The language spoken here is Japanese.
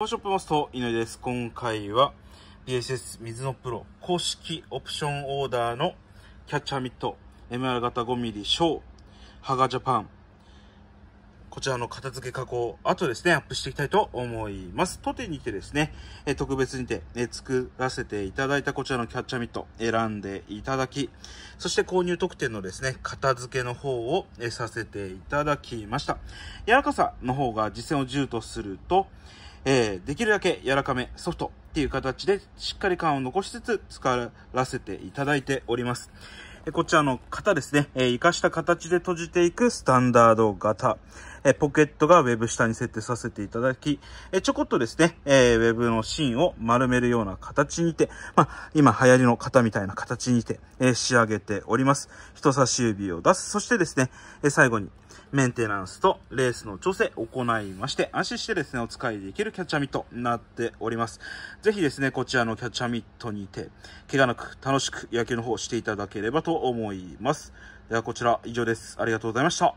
フーショップマスト、井上です。今回は BSS 水のプロ公式オプションオーダーのキャッチャーミット MR 型 5mm 小ハガジャパンこちらの片付け加工、後ですね、アップしていきたいと思います。当店にてですね、え特別にて、作らせていただいたこちらのキャッチャーミット選んでいただき、そして購入特典のですね、片付けの方を、えさせていただきました。柔らかさの方が実践を10とすると、えー、できるだけ柔らかめ、ソフトっていう形でしっかり感を残しつつ使らせていただいております。こちらの型ですね、えー、かした形で閉じていくスタンダード型。えポケットがウェブ下に設定させていただき、えちょこっとですね、え Web の芯を丸めるような形にて、まあ、今流行りの型みたいな形にて、え仕上げております。人差し指を出す。そしてですね、え最後にメンテナンスとレースの調整を行いまして、安心してですね、お使いできるキャッチャーミットになっております。ぜひですね、こちらのキャッチャーミットにて、怪我なく楽しく野球の方をしていただければと思います。ではこちら以上です。ありがとうございました。